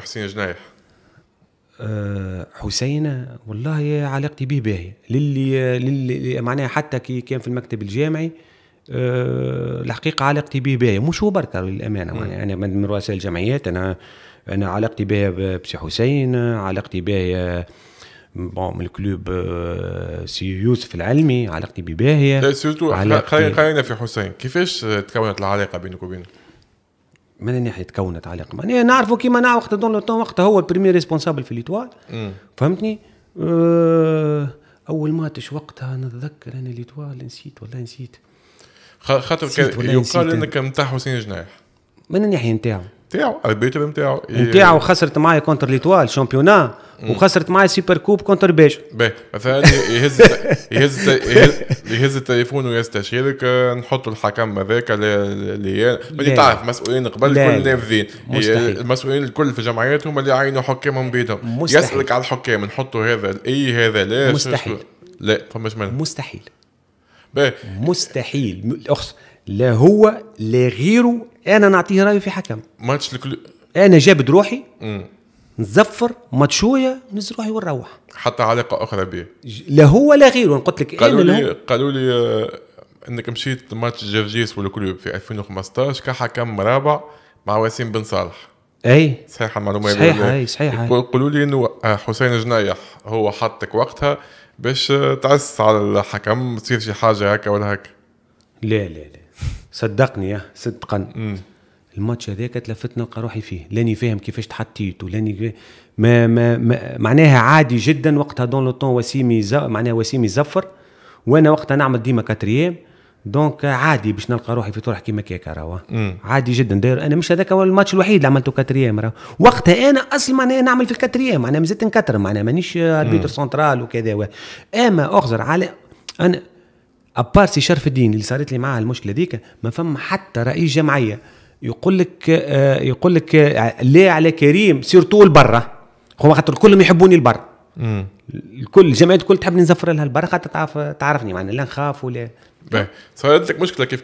حسين جنايح آه، حسين والله علاقتي به باهية للي للي معناها حتى كي كان في المكتب الجامعي آه، الحقيقة علاقتي به باهية مش هو بركة للأمانة يعني أنا من رؤساء الجمعيات أنا أنا علاقتي به بسي حسين علاقتي به بون آه، من الكلوب سي يوسف العلمي علاقتي باهيه سيرتو خلينا في حسين كيفاش تكونت العلاقة بينك وبينه؟ من ناحيه تكونت علاقه معناها نعرفوا كيما نعرف وقت دون لو وقتها هو البريمير ريسبونسابل في ليتوال فهمتني أول آه، اول ماتش وقتها نتذكر انا ليتوال نسيت والله نسيت خاطر يقال انك نتاع حسين جناح من الناحيه نتاعو نتاعو البيت نتاعو نتاعو إيه. خسرت معايا كونتر ليتوال شامبيونان وخسرت معي سوبر كوب كونتر باش باهي مثلا يهز يهز يهز التليفون ويستشيرك نحط الحكم هذاك اللي اللي تعرف مسؤولين قبل الكل نافذين المسؤولين الكل في جمعياتهم هما اللي يعينوا حكامهم بيدهم يسالك على الحكام نحطوا هذا اي هذا لا مستحيل لا فماش منها مستحيل باهي مستحيل الاخس لا هو لا غيره انا نعطيه رايي في حكم ماتش الكل انا جابد روحي نزفر ماتشوية نز روحي ونروح حتى علاقة أخرى به لا هو لا غيره أنا قلت لك إيه، قالوا لي قالوا لي آه، انك مشيت ماتش جرجيس والكلوب في 2015 كحكم رابع مع وسيم بن صالح اي صحيح المعلومه صحيح اي صحيح قولوا لي انه آه، حسين جنايح هو حطك وقتها باش آه، تعس على الحكم تصير شي حاجه هكا ولا هكا لا لا لا صدقني يا صدقا الماتش هذاك تلفت نلقى روحي فيه لاني فاهم كيفاش تحطيت ولاني ما, ما, ما معناها عادي جدا وقتها دون لو طون وسيمي معناها وسيمي زفر وانا وقتها نعمل ديما كاتريام دونك عادي باش نلقى روحي في طرح كيما كيكا راهو عادي جدا داير انا مش هذاك هو الماتش الوحيد اللي عملته كاتريام راهو وقتها انا اصلا معناها نعمل في الكاتريام معناها مازلت نكتر معناها مانيش اربيتر سنترال وكذا و اما اخزر على انا ابار سي شرف الدين اللي صارت لي معاه المشكله ذيك ما فما حتى رئيس جمعيه يقول لك آه، يقول آه، لك لا على كريم سيرتو لبرا هو خاطر كلهم يحبوني لبرا الكل الجمعيه الكل تحبني نزفر لها لبرا خاطر تعرف تعرفني معناها لا نخاف ولا صارت لك مشكله كيف